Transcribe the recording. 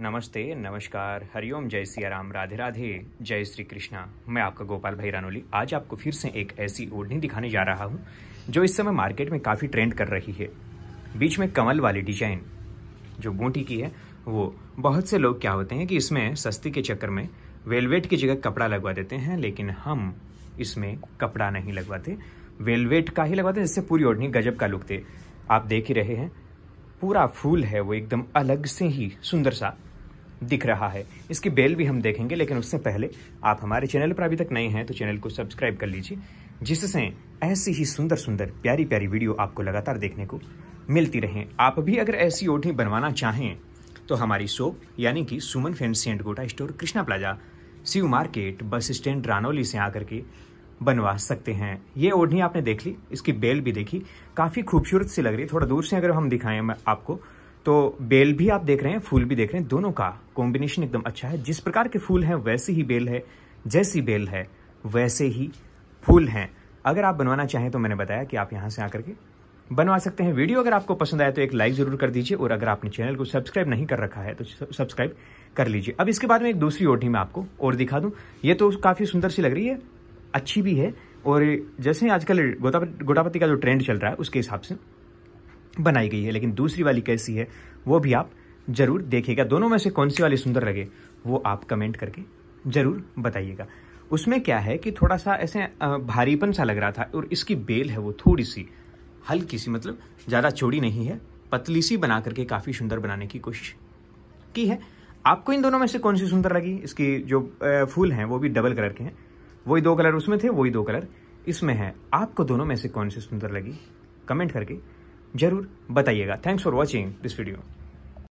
नमस्ते नमस्कार हरिओम जय सिया राम राधे राधे जय श्री कृष्णा मैं आपका गोपाल भाई रानोली आज आपको फिर से एक ऐसी ओढ़नी दिखाने जा रहा हूँ जो इस समय मार्केट में काफ़ी ट्रेंड कर रही है बीच में कमल वाली डिजाइन जो बूटी की है वो बहुत से लोग क्या होते हैं कि इसमें सस्ती के चक्कर में वेलवेट की जगह कपड़ा लगवा देते हैं लेकिन हम इसमें कपड़ा नहीं लगवाते वेलवेट का ही लगवाते जिससे पूरी ओढ़नी गजब का लुक दे आप देख ही रहे हैं पूरा फूल है वो एकदम अलग से ही सुंदर सा दिख रहा है इसकी बेल भी हम देखेंगे लेकिन उससे पहले आप हमारे चैनल पर अभी तक नए हैं तो चैनल को सब्सक्राइब कर लीजिए जिससे ऐसी ही सुंदर सुंदर प्यारी प्यारी वीडियो आपको लगातार देखने को मिलती रहे आप भी अगर ऐसी ओढ़ी बनवाना चाहें तो हमारी शॉप यानी कि Suman fancy and Gota store Krishna plaza Shiv market bus stand Ranauli से आकर के बनवा सकते हैं ये ओढ़नी आपने देख ली इसकी बेल भी देखी काफ़ी खूबसूरत सी लग रही है थोड़ा दूर से अगर हम दिखाएं आपको तो बेल भी आप देख रहे हैं फूल भी देख रहे हैं दोनों का कॉम्बिनेशन एकदम अच्छा है जिस प्रकार के फूल हैं वैसे ही बेल है जैसी बेल है वैसे ही फूल हैं अगर आप बनवाना चाहें तो मैंने बताया कि आप यहां से आकर के बनवा सकते हैं वीडियो अगर आपको पसंद आए तो एक लाइक जरूर कर दीजिए और अगर आपने चैनल को सब्सक्राइब नहीं कर रखा है तो सब्सक्राइब कर लीजिए अब इसके बाद में एक दूसरी ओढ़नी में आपको और दिखा दूं ये तो काफ़ी सुंदर सी लग रही है अच्छी भी है और जैसे आजकल गोटापति का जो ट्रेंड चल रहा है उसके हिसाब से बनाई गई है लेकिन दूसरी वाली कैसी है वो भी आप जरूर देखिएगा दोनों में से कौन सी वाली सुंदर लगे वो आप कमेंट करके जरूर बताइएगा उसमें क्या है कि थोड़ा सा ऐसे भारीपन सा लग रहा था और इसकी बेल है वो थोड़ी सी हल्की सी मतलब ज़्यादा चौड़ी नहीं है पतली सी बना करके काफ़ी सुंदर बनाने की कोशिश की है आपको इन दोनों में से कौन सी सुंदर लगी इसकी जो फूल हैं वो भी डबल कलर के हैं वही दो कलर उसमें थे वही दो कलर इसमें है आपको दोनों में से कौन सी सुंदर लगी कमेंट करके जरूर बताइएगा thanks for watching this video